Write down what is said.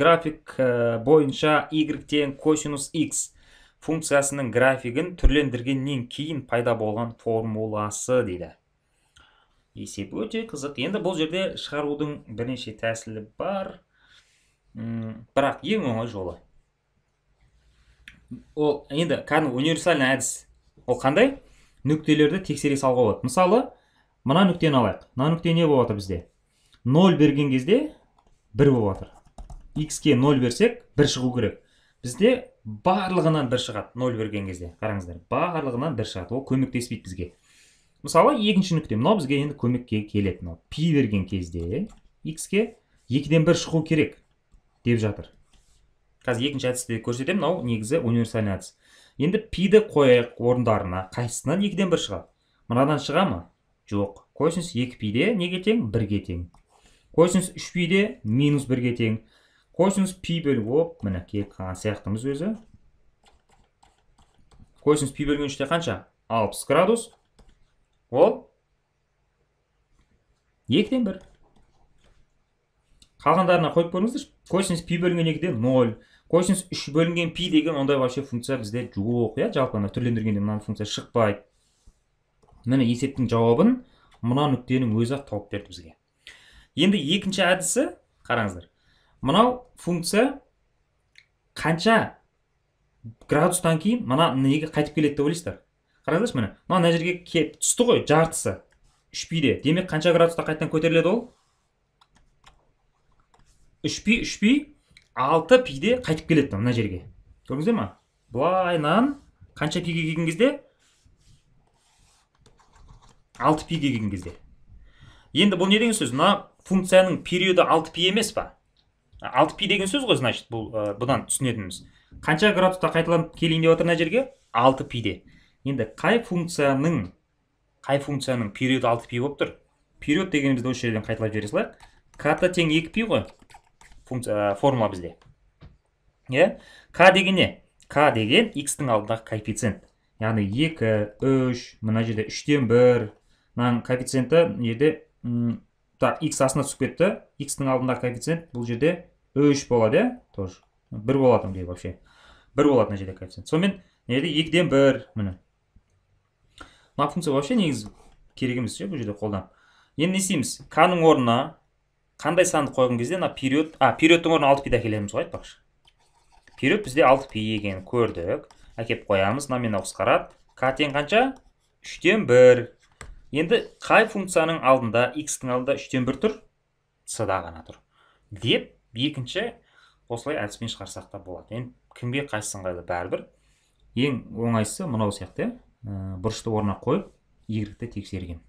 график э, бойынша y тең косинус x функциясының графигін түрлендіргеннен кейін пайда болған формуласы дейді есеп өте қызық енді бұл жерде шығарудың бірнеше тәсілі бар бірақ ең оңай жолы ол енді кәдімгі универсальный әдіс ол қандай нүктелерді тексере салуға болады мысалы мына нүктені алайық мына нүкте не болып жатыр бізде 0 берген кезде 1 болып жатыр x-ке 0 берсек бір шығу керек бізде барлығынан бір шығады 0 берген кезде қараңыздар барлығынан бір шығады ол көмектеспейді бізге мысалы екінші нүкте мынау бізге енді көмекке келеді мынау пи берген кезде x-ке екіден бір шығу керек деп жатыр қазір екінші әдісті көрсетемін мынау негізі универсальный әдіс енді p-ді қояйық орындарына қайсысынан екіден бір шығады мынадан шыға ма жоқ косинус екі пиде неге тең бірге тең косинус үш пиде минус бірге тең косинус пи бөлі оп мінекей қалған сияқтымыз өзі косинус пи бөлі үште қанша алпыс градус ол екіден бір қалғандарына қойып көріңіздерші косинус пи бөлінген екіде ноль косинус үш бөлінген пи деген ондай вообще функция бізде жоқ иә жалпы түрлендіргенде мұнан функция шықпайды міне есептің жауабын мына нүктенің өзі ақ тауып берді бізге енді екінші әдісі қараңыздар мынау функция қанша градустан кейін мына неге қайтып келеді деп ойлайсыздар қараңыздаршы міне мына мына жерге келіп түсті ғой жартысы үш де демек қанша градуста қайтадан көтеріледі ол үш пи үш пи алты пиде қайтып келеді мына жерге көрдіңіздер ма былайынан қанша пиге келген кезде алты пиге келген кезде енді бұл не деген сөз мына функцияның периоды алты пи емес па алты пи деген сөз ғой значит бұл ә, бұдан түсінетініміз қанша градуста қайталанып келейін деп жатыр мына жерге алты пиде енді қай функцияның қай функцияның периоды алты пи болып тұр период дегенімізді осы жерден қайталап жібере салайық та тең екі пи ғой функция ә, э, формула бізде иә к деген не к деген х-тің алдындағы коэффициент яғни екі үш мына жерде үштен бір мынаның коэффициенті мына жерде так х астына түсіп кетті х-тің алдындағы коэффициент бұл жерде үш болады иә тоже бір болады ондай вообще бір болады мына жерде коэффициент сонымен мына жерде екіден бір міне мына функция вообще негізі керек емес ше бұл жерде қолданып енді не істейміз к ның орнына қандай санды қойған кезде мына период а периодтың орнына алты пиді әкелеміз ғой айтпақшы период бізде алты пи екенін көрдік әкеліп қоямыз мен қысқарады к тең қанша үштен бір енді қай функцияның алдында х тың алдында үштен бір тұр с да ғана тұр деп екінші осылай әдіспен шығарсақ та болады енді кімге қайсысы ыңғайлы бәрібір ең оңайсы мынау сияқты иә бұрышты орнына қойып иірікті тексерген